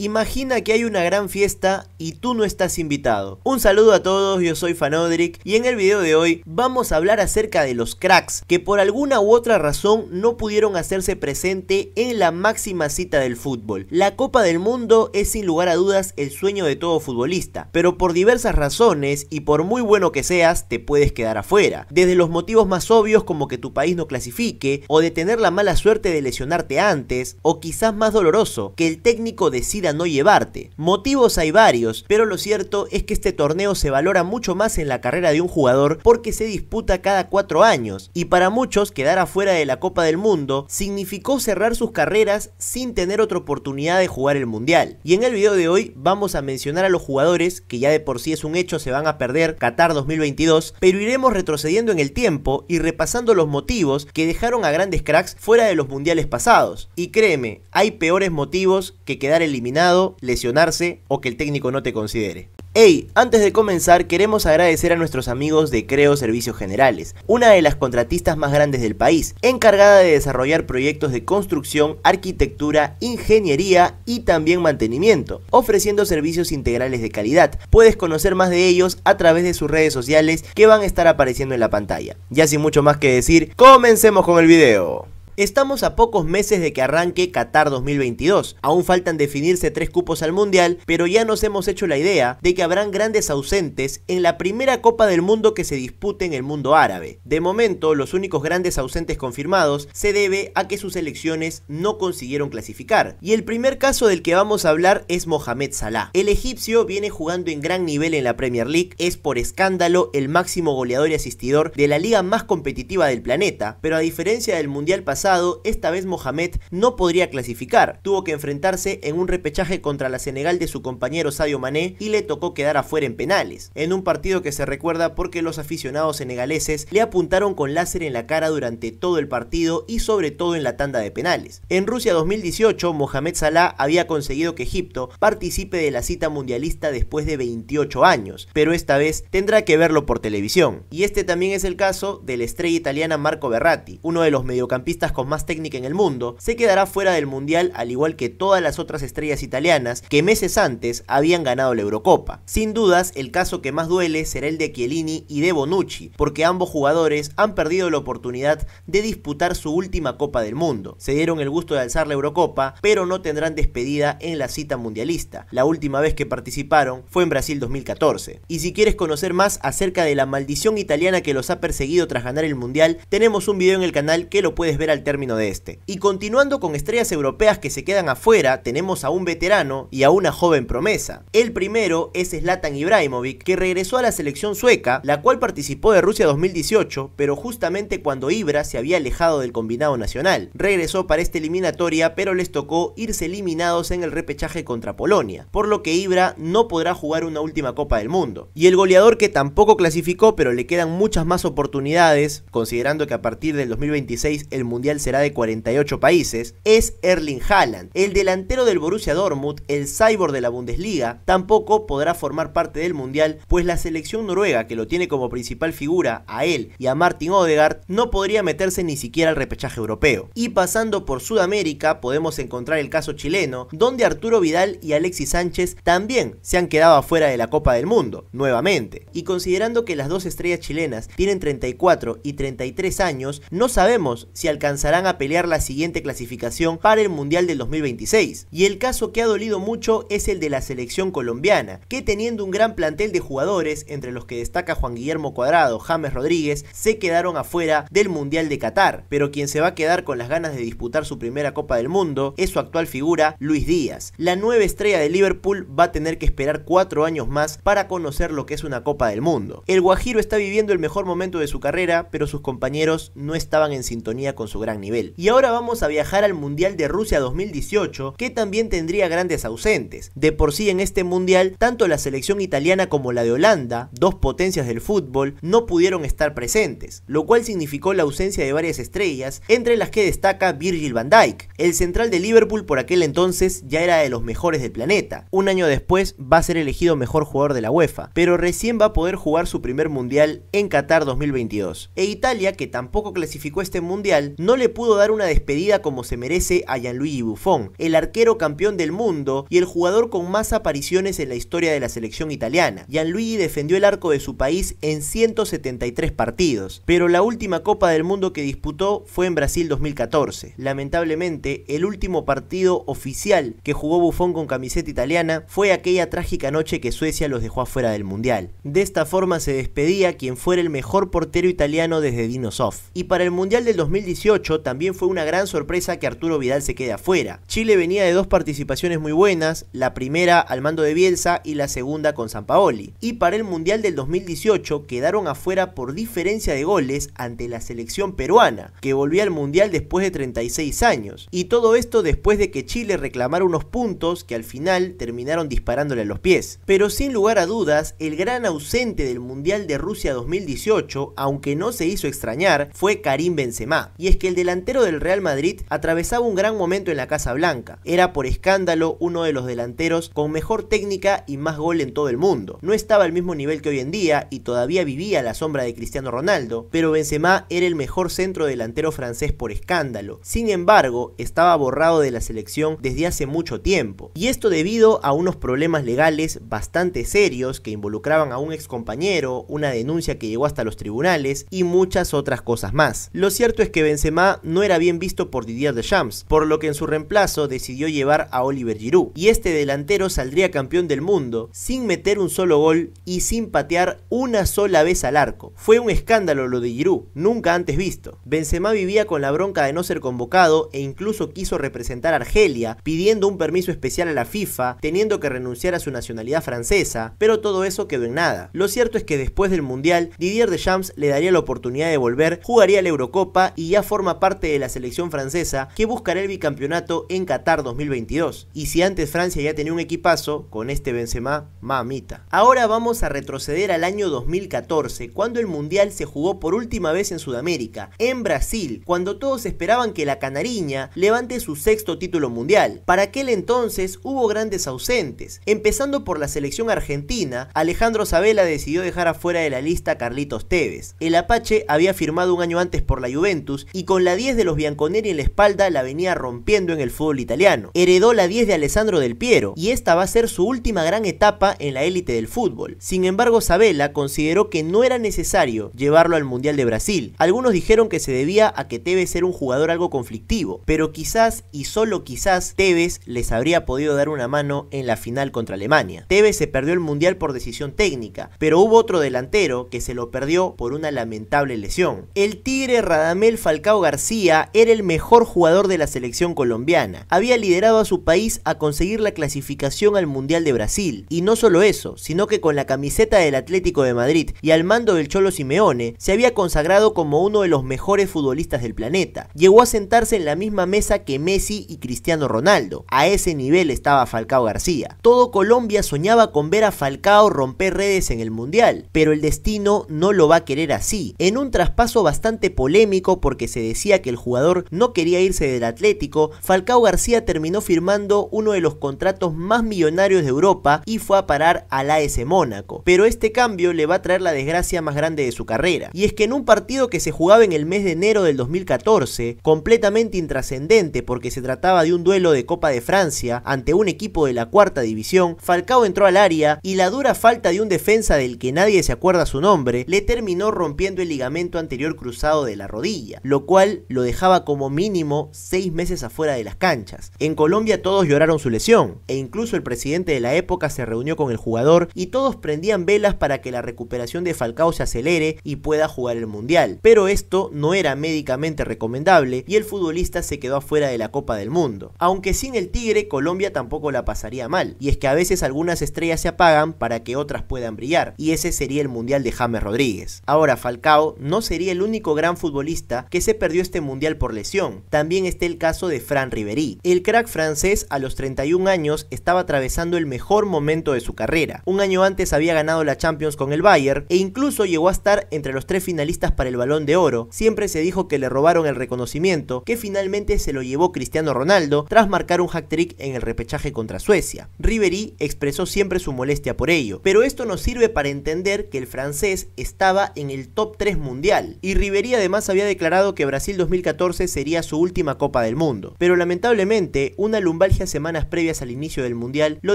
Imagina que hay una gran fiesta y tú no estás invitado. Un saludo a todos, yo soy Fanodric y en el video de hoy vamos a hablar acerca de los cracks que por alguna u otra razón no pudieron hacerse presente en la máxima cita del fútbol. La Copa del Mundo es sin lugar a dudas el sueño de todo futbolista, pero por diversas razones y por muy bueno que seas te puedes quedar afuera. Desde los motivos más obvios como que tu país no clasifique o de tener la mala suerte de lesionarte antes o quizás más doloroso, que el técnico decida no llevarte. Motivos hay varios, pero lo cierto es que este torneo se valora mucho más en la carrera de un jugador porque se disputa cada cuatro años, y para muchos quedar afuera de la Copa del Mundo significó cerrar sus carreras sin tener otra oportunidad de jugar el Mundial. Y en el video de hoy vamos a mencionar a los jugadores que ya de por sí es un hecho se van a perder Qatar 2022, pero iremos retrocediendo en el tiempo y repasando los motivos que dejaron a grandes cracks fuera de los mundiales pasados. Y créeme, hay peores motivos que quedar eliminados lesionarse o que el técnico no te considere. Hey, antes de comenzar queremos agradecer a nuestros amigos de Creo Servicios Generales, una de las contratistas más grandes del país, encargada de desarrollar proyectos de construcción, arquitectura, ingeniería y también mantenimiento, ofreciendo servicios integrales de calidad. Puedes conocer más de ellos a través de sus redes sociales que van a estar apareciendo en la pantalla. y sin mucho más que decir, comencemos con el video. Estamos a pocos meses de que arranque Qatar 2022. Aún faltan definirse tres cupos al Mundial, pero ya nos hemos hecho la idea de que habrán grandes ausentes en la primera Copa del Mundo que se dispute en el mundo árabe. De momento, los únicos grandes ausentes confirmados se debe a que sus elecciones no consiguieron clasificar. Y el primer caso del que vamos a hablar es Mohamed Salah. El egipcio viene jugando en gran nivel en la Premier League, es por escándalo el máximo goleador y asistidor de la liga más competitiva del planeta, pero a diferencia del Mundial pasado, esta vez Mohamed no podría clasificar. Tuvo que enfrentarse en un repechaje contra la Senegal de su compañero Sadio Mané y le tocó quedar afuera en penales. En un partido que se recuerda porque los aficionados senegaleses le apuntaron con láser en la cara durante todo el partido y sobre todo en la tanda de penales. En Rusia 2018, Mohamed Salah había conseguido que Egipto participe de la cita mundialista después de 28 años, pero esta vez tendrá que verlo por televisión. Y este también es el caso de la estrella italiana Marco Berratti, uno de los mediocampistas más técnica en el mundo, se quedará fuera del Mundial al igual que todas las otras estrellas italianas que meses antes habían ganado la Eurocopa. Sin dudas, el caso que más duele será el de Chiellini y de Bonucci, porque ambos jugadores han perdido la oportunidad de disputar su última Copa del Mundo. Se dieron el gusto de alzar la Eurocopa, pero no tendrán despedida en la cita mundialista. La última vez que participaron fue en Brasil 2014. Y si quieres conocer más acerca de la maldición italiana que los ha perseguido tras ganar el Mundial, tenemos un video en el canal que lo puedes ver al término de este. Y continuando con estrellas europeas que se quedan afuera, tenemos a un veterano y a una joven promesa. El primero es Zlatan Ibrahimovic, que regresó a la selección sueca, la cual participó de Rusia 2018, pero justamente cuando Ibra se había alejado del combinado nacional. Regresó para esta eliminatoria, pero les tocó irse eliminados en el repechaje contra Polonia, por lo que Ibra no podrá jugar una última Copa del Mundo. Y el goleador que tampoco clasificó, pero le quedan muchas más oportunidades, considerando que a partir del 2026 el Mundial será de 48 países, es Erling Haaland. El delantero del Borussia Dortmund, el cyborg de la Bundesliga, tampoco podrá formar parte del Mundial, pues la selección noruega, que lo tiene como principal figura a él y a Martin Odegaard, no podría meterse ni siquiera al repechaje europeo. Y pasando por Sudamérica, podemos encontrar el caso chileno, donde Arturo Vidal y Alexis Sánchez también se han quedado afuera de la Copa del Mundo, nuevamente. Y considerando que las dos estrellas chilenas tienen 34 y 33 años, no sabemos si alcanzarán a pelear la siguiente clasificación para el Mundial del 2026. Y el caso que ha dolido mucho es el de la selección colombiana, que teniendo un gran plantel de jugadores, entre los que destaca Juan Guillermo Cuadrado, James Rodríguez, se quedaron afuera del Mundial de Qatar. Pero quien se va a quedar con las ganas de disputar su primera Copa del Mundo es su actual figura, Luis Díaz. La nueva estrella de Liverpool va a tener que esperar cuatro años más para conocer lo que es una Copa del Mundo. El Guajiro está viviendo el mejor momento de su carrera, pero sus compañeros no estaban en sintonía con su gran nivel. Y ahora vamos a viajar al Mundial de Rusia 2018, que también tendría grandes ausentes. De por sí en este Mundial, tanto la selección italiana como la de Holanda, dos potencias del fútbol, no pudieron estar presentes, lo cual significó la ausencia de varias estrellas, entre las que destaca Virgil van Dijk. El central de Liverpool por aquel entonces ya era de los mejores del planeta. Un año después va a ser elegido mejor jugador de la UEFA, pero recién va a poder jugar su primer Mundial en Qatar 2022. E Italia, que tampoco clasificó este Mundial, no le pudo dar una despedida como se merece a Gianluigi Buffon, el arquero campeón del mundo y el jugador con más apariciones en la historia de la selección italiana. Gianluigi defendió el arco de su país en 173 partidos, pero la última Copa del Mundo que disputó fue en Brasil 2014. Lamentablemente, el último partido oficial que jugó Buffon con camiseta italiana fue aquella trágica noche que Suecia los dejó afuera del Mundial. De esta forma se despedía quien fuera el mejor portero italiano desde Dinosoft Y para el Mundial del 2018, también fue una gran sorpresa que Arturo Vidal se quede afuera. Chile venía de dos participaciones muy buenas, la primera al mando de Bielsa y la segunda con Paoli. Y para el Mundial del 2018 quedaron afuera por diferencia de goles ante la selección peruana, que volvía al Mundial después de 36 años. Y todo esto después de que Chile reclamara unos puntos que al final terminaron disparándole a los pies. Pero sin lugar a dudas, el gran ausente del Mundial de Rusia 2018, aunque no se hizo extrañar, fue Karim Benzema. Y es que el delantero del Real Madrid atravesaba un gran momento en la Casa Blanca. Era por escándalo uno de los delanteros con mejor técnica y más gol en todo el mundo. No estaba al mismo nivel que hoy en día y todavía vivía a la sombra de Cristiano Ronaldo, pero Benzema era el mejor centro delantero francés por escándalo. Sin embargo, estaba borrado de la selección desde hace mucho tiempo. Y esto debido a unos problemas legales bastante serios que involucraban a un compañero, una denuncia que llegó hasta los tribunales y muchas otras cosas más. Lo cierto es que Benzema no era bien visto por Didier Deschamps, por lo que en su reemplazo decidió llevar a Oliver Giroud, y este delantero saldría campeón del mundo sin meter un solo gol y sin patear una sola vez al arco. Fue un escándalo lo de Giroud, nunca antes visto. Benzema vivía con la bronca de no ser convocado e incluso quiso representar a Argelia, pidiendo un permiso especial a la FIFA, teniendo que renunciar a su nacionalidad francesa, pero todo eso quedó en nada. Lo cierto es que después del Mundial, Didier Deschamps le daría la oportunidad de volver, jugaría la Eurocopa y ya forma parte de la selección francesa que buscará el bicampeonato en Qatar 2022. Y si antes Francia ya tenía un equipazo, con este Benzema, mamita. Ahora vamos a retroceder al año 2014, cuando el Mundial se jugó por última vez en Sudamérica, en Brasil, cuando todos esperaban que la canariña levante su sexto título mundial. Para aquel entonces hubo grandes ausentes, empezando por la selección argentina, Alejandro Sabela decidió dejar afuera de la lista a Carlitos Tevez. El Apache había firmado un año antes por la Juventus y con con la 10 de los Bianconeri en la espalda la venía rompiendo en el fútbol italiano. Heredó la 10 de Alessandro Del Piero y esta va a ser su última gran etapa en la élite del fútbol. Sin embargo, Sabela consideró que no era necesario llevarlo al Mundial de Brasil. Algunos dijeron que se debía a que Tevez era un jugador algo conflictivo, pero quizás y solo quizás Tevez les habría podido dar una mano en la final contra Alemania. Tevez se perdió el Mundial por decisión técnica, pero hubo otro delantero que se lo perdió por una lamentable lesión. El Tigre Radamel Falcao García era el mejor jugador de la selección colombiana. Había liderado a su país a conseguir la clasificación al Mundial de Brasil. Y no solo eso, sino que con la camiseta del Atlético de Madrid y al mando del Cholo Simeone, se había consagrado como uno de los mejores futbolistas del planeta. Llegó a sentarse en la misma mesa que Messi y Cristiano Ronaldo. A ese nivel estaba Falcao García. Todo Colombia soñaba con ver a Falcao romper redes en el Mundial, pero el destino no lo va a querer así. En un traspaso bastante polémico porque se decía decía que el jugador no quería irse del Atlético, Falcao García terminó firmando uno de los contratos más millonarios de Europa y fue a parar al AS Mónaco. Pero este cambio le va a traer la desgracia más grande de su carrera. Y es que en un partido que se jugaba en el mes de enero del 2014, completamente intrascendente porque se trataba de un duelo de Copa de Francia ante un equipo de la cuarta división, Falcao entró al área y la dura falta de un defensa del que nadie se acuerda su nombre le terminó rompiendo el ligamento anterior cruzado de la rodilla, lo cual lo dejaba como mínimo seis meses afuera de las canchas. En Colombia todos lloraron su lesión, e incluso el presidente de la época se reunió con el jugador y todos prendían velas para que la recuperación de Falcao se acelere y pueda jugar el Mundial. Pero esto no era médicamente recomendable y el futbolista se quedó afuera de la Copa del Mundo. Aunque sin el Tigre, Colombia tampoco la pasaría mal, y es que a veces algunas estrellas se apagan para que otras puedan brillar, y ese sería el Mundial de James Rodríguez. Ahora, Falcao no sería el único gran futbolista que se perdió este mundial por lesión. También está el caso de Fran Ribery. El crack francés a los 31 años estaba atravesando el mejor momento de su carrera. Un año antes había ganado la Champions con el Bayern e incluso llegó a estar entre los tres finalistas para el Balón de Oro. Siempre se dijo que le robaron el reconocimiento, que finalmente se lo llevó Cristiano Ronaldo tras marcar un hat-trick en el repechaje contra Suecia. Ribery expresó siempre su molestia por ello, pero esto nos sirve para entender que el francés estaba en el top 3 mundial y Ribery además había declarado que Brasil 2014 sería su última Copa del Mundo, pero lamentablemente una lumbalgia semanas previas al inicio del Mundial lo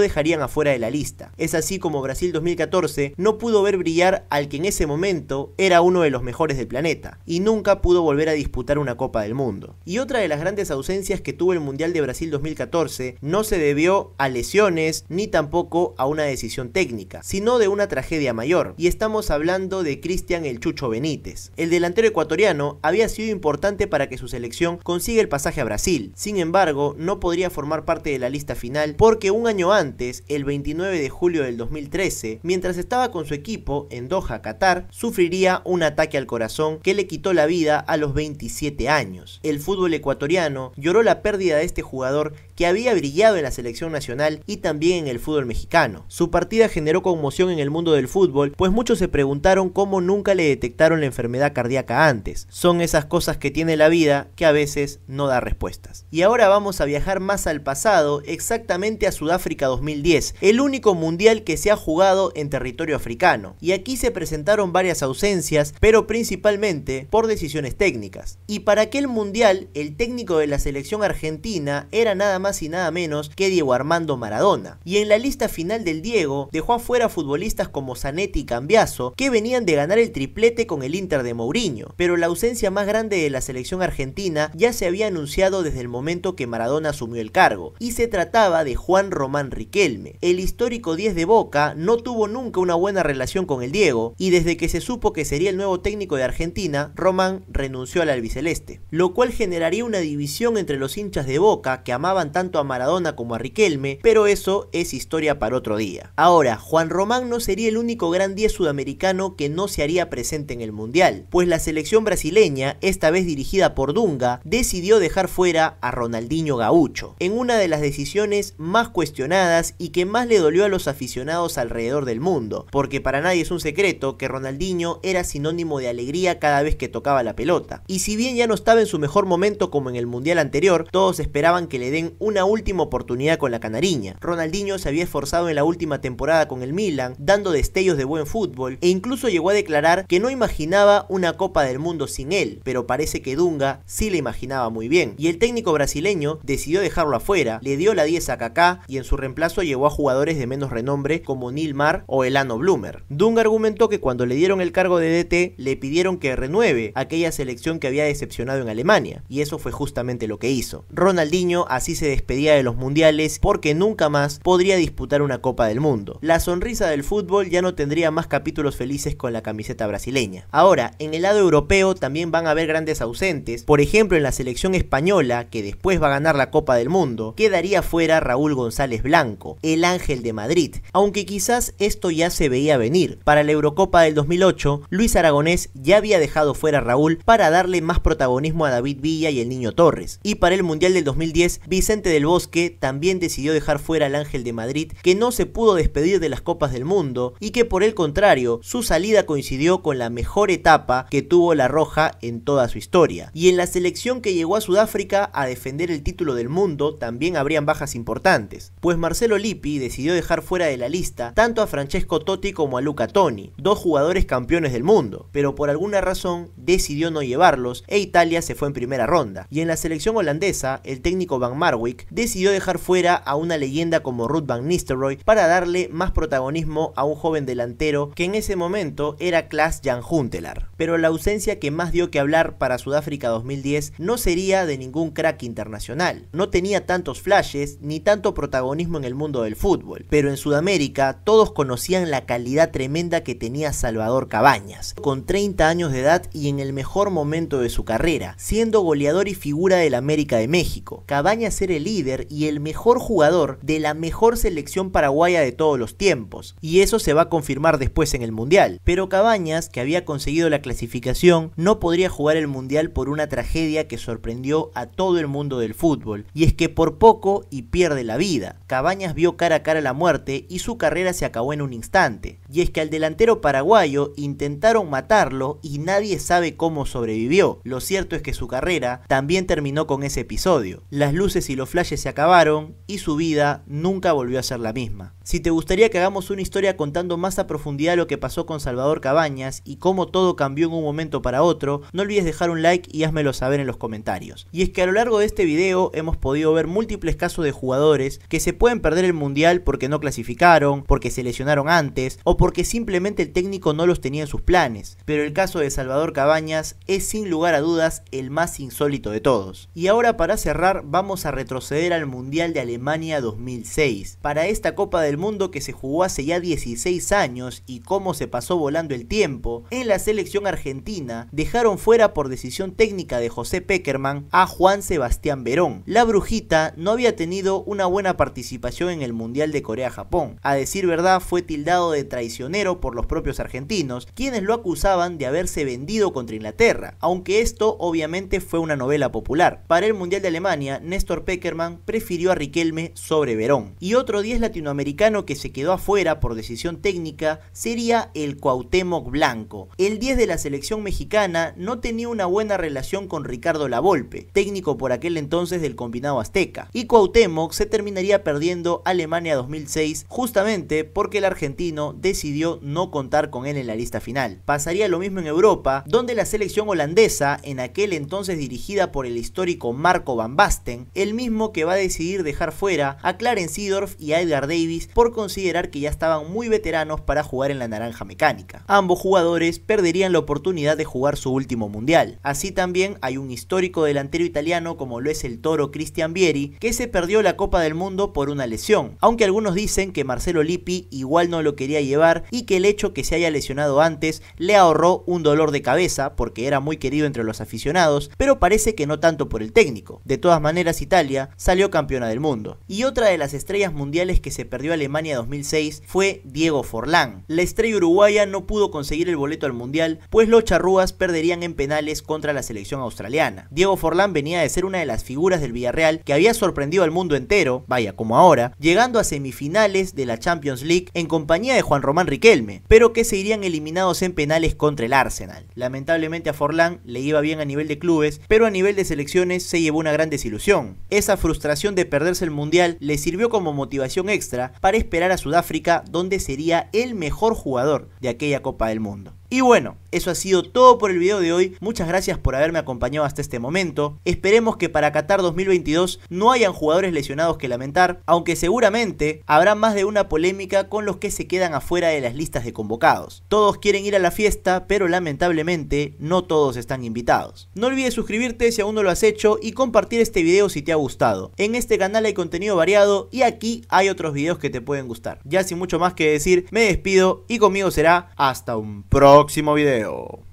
dejarían afuera de la lista. Es así como Brasil 2014 no pudo ver brillar al que en ese momento era uno de los mejores del planeta, y nunca pudo volver a disputar una Copa del Mundo. Y otra de las grandes ausencias que tuvo el Mundial de Brasil 2014 no se debió a lesiones ni tampoco a una decisión técnica, sino de una tragedia mayor, y estamos hablando de Cristian el Chucho Benítez. El delantero ecuatoriano había sido importante para que su selección consiga el pasaje a Brasil. Sin embargo, no podría formar parte de la lista final porque un año antes, el 29 de julio del 2013, mientras estaba con su equipo en Doha, Qatar, sufriría un ataque al corazón que le quitó la vida a los 27 años. El fútbol ecuatoriano lloró la pérdida de este jugador que había brillado en la selección nacional y también en el fútbol mexicano. Su partida generó conmoción en el mundo del fútbol, pues muchos se preguntaron cómo nunca le detectaron la enfermedad cardíaca antes. Son esas cosas que tiene la vida que a veces no da respuestas. Y ahora vamos a viajar más al pasado, exactamente a Sudáfrica 2010, el único mundial que se ha jugado en territorio africano. Y aquí se presentaron varias ausencias, pero principalmente por decisiones técnicas. Y para aquel mundial, el técnico de la selección argentina era nada más y nada menos que Diego Armando Maradona. Y en la lista final del Diego dejó afuera futbolistas como Zanetti y Cambiaso, que venían de ganar el triplete con el Inter de Mourinho. Pero la ausencia más grande de la selección argentina ya se había anunciado desde el momento que Maradona asumió el cargo, y se trataba de Juan Román Riquelme. El histórico 10 de Boca no tuvo nunca una buena relación con el Diego, y desde que se supo que sería el nuevo técnico de Argentina, Román renunció al albiceleste, lo cual generaría una división entre los hinchas de Boca que amaban tanto a Maradona como a Riquelme, pero eso es historia para otro día. Ahora, Juan Román no sería el único gran 10 sudamericano que no se haría presente en el Mundial, pues la selección brasileña esta vez dirigida por Dunga, decidió dejar fuera a Ronaldinho Gaucho, en una de las decisiones más cuestionadas y que más le dolió a los aficionados alrededor del mundo, porque para nadie es un secreto que Ronaldinho era sinónimo de alegría cada vez que tocaba la pelota. Y si bien ya no estaba en su mejor momento como en el Mundial anterior, todos esperaban que le den una última oportunidad con la canariña. Ronaldinho se había esforzado en la última temporada con el Milan, dando destellos de buen fútbol e incluso llegó a declarar que no imaginaba una Copa del Mundo sin él, pero parece que Dunga sí le imaginaba muy bien. Y el técnico brasileño decidió dejarlo afuera, le dio la 10 a Kaká y en su reemplazo llevó a jugadores de menos renombre como Nilmar o Elano Bloomer. Dunga argumentó que cuando le dieron el cargo de DT le pidieron que renueve aquella selección que había decepcionado en Alemania y eso fue justamente lo que hizo. Ronaldinho así se despedía de los mundiales porque nunca más podría disputar una Copa del Mundo. La sonrisa del fútbol ya no tendría más capítulos felices con la camiseta brasileña. Ahora, en el lado europeo también van a haber grandes ausentes, por ejemplo en la selección española, que después va a ganar la Copa del Mundo, quedaría fuera Raúl González Blanco, el ángel de Madrid, aunque quizás esto ya se veía venir. Para la Eurocopa del 2008, Luis Aragonés ya había dejado fuera a Raúl para darle más protagonismo a David Villa y el Niño Torres. Y para el Mundial del 2010, Vicente del Bosque también decidió dejar fuera al Ángel de Madrid, que no se pudo despedir de las Copas del Mundo y que por el contrario, su salida coincidió con la mejor etapa que tuvo la Roja en toda su historia. Y en la selección que llegó a Sudáfrica a defender el título del mundo también habrían bajas importantes, pues Marcelo Lippi decidió dejar fuera de la lista tanto a Francesco Totti como a Luca Toni, dos jugadores campeones del mundo, pero por alguna razón decidió no llevarlos e Italia se fue en primera ronda. Y en la selección holandesa, el técnico Van Marwick decidió dejar fuera a una leyenda como Ruth Van Nistelrooy para darle más protagonismo a un joven delantero que en ese momento era Klaas Jan Huntelaar. Pero la ausencia que más dio que hablar para Sudáfrica 2010 no sería de ningún crack internacional. No tenía tantos flashes ni tanto protagonismo en el mundo del fútbol, pero en Sudamérica todos conocían la calidad tremenda que tenía Salvador Cabañas, con 30 años de edad y en el mejor momento de su carrera, siendo goleador y figura del América de México. Cabañas era el líder y el mejor jugador de la mejor selección paraguaya de todos los tiempos, y eso se va a confirmar después en el Mundial. Pero Cabañas, que había conseguido la clasificación, no podría jugar el Mundial por una tragedia que sorprendió a todo el mundo del fútbol, y es que por poco y pierde la vida. Cabañas vio cara a cara la muerte y su carrera se acabó en un instante y es que al delantero paraguayo intentaron matarlo y nadie sabe cómo sobrevivió. Lo cierto es que su carrera también terminó con ese episodio. Las luces y los flashes se acabaron y su vida nunca volvió a ser la misma. Si te gustaría que hagamos una historia contando más a profundidad lo que pasó con Salvador Cabañas y cómo todo cambió en un momento para otro, no olvides dejar un like y házmelo saber en los comentarios. Y es que a lo largo de este video hemos podido ver múltiples casos de jugadores que se pueden perder el mundial porque no clasificaron, porque se lesionaron antes o por porque simplemente el técnico no los tenía en sus planes, pero el caso de Salvador Cabañas es sin lugar a dudas el más insólito de todos. Y ahora para cerrar vamos a retroceder al Mundial de Alemania 2006, para esta Copa del Mundo que se jugó hace ya 16 años y cómo se pasó volando el tiempo, en la selección argentina dejaron fuera por decisión técnica de José Peckerman a Juan Sebastián Verón. La brujita no había tenido una buena participación en el Mundial de Corea-Japón, a decir verdad fue tildado de traición por los propios argentinos, quienes lo acusaban de haberse vendido contra Inglaterra, aunque esto obviamente fue una novela popular. Para el Mundial de Alemania, Néstor Peckerman prefirió a Riquelme sobre Verón. Y otro 10 latinoamericano que se quedó afuera por decisión técnica sería el Cuauhtémoc Blanco. El 10 de la selección mexicana no tenía una buena relación con Ricardo Lavolpe, técnico por aquel entonces del combinado azteca, y Cuauhtémoc se terminaría perdiendo Alemania 2006 justamente porque el argentino decidió decidió no contar con él en la lista final. Pasaría lo mismo en Europa, donde la selección holandesa, en aquel entonces dirigida por el histórico Marco Van Basten, el mismo que va a decidir dejar fuera a Clarence Seedorf y a Edgar Davis por considerar que ya estaban muy veteranos para jugar en la naranja mecánica. Ambos jugadores perderían la oportunidad de jugar su último mundial. Así también hay un histórico delantero italiano como lo es el toro Cristian Vieri, que se perdió la Copa del Mundo por una lesión, aunque algunos dicen que Marcelo Lippi igual no lo quería llevar y que el hecho que se haya lesionado antes le ahorró un dolor de cabeza porque era muy querido entre los aficionados, pero parece que no tanto por el técnico. De todas maneras, Italia salió campeona del mundo. Y otra de las estrellas mundiales que se perdió Alemania 2006 fue Diego Forlán. La estrella uruguaya no pudo conseguir el boleto al mundial, pues los charrúas perderían en penales contra la selección australiana. Diego Forlán venía de ser una de las figuras del Villarreal que había sorprendido al mundo entero, vaya como ahora, llegando a semifinales de la Champions League en compañía de Juan Román Manriquelme, pero que se irían eliminados en penales contra el Arsenal. Lamentablemente a Forlán le iba bien a nivel de clubes, pero a nivel de selecciones se llevó una gran desilusión. Esa frustración de perderse el Mundial le sirvió como motivación extra para esperar a Sudáfrica donde sería el mejor jugador de aquella Copa del Mundo. Y bueno, eso ha sido todo por el video de hoy. Muchas gracias por haberme acompañado hasta este momento. Esperemos que para Qatar 2022 no hayan jugadores lesionados que lamentar, aunque seguramente habrá más de una polémica con los que se quedan afuera de las listas de convocados. Todos quieren ir a la fiesta, pero lamentablemente no todos están invitados. No olvides suscribirte si aún no lo has hecho y compartir este video si te ha gustado. En este canal hay contenido variado y aquí hay otros videos que te pueden gustar. Ya sin mucho más que decir, me despido y conmigo será hasta un próximo video. Israel.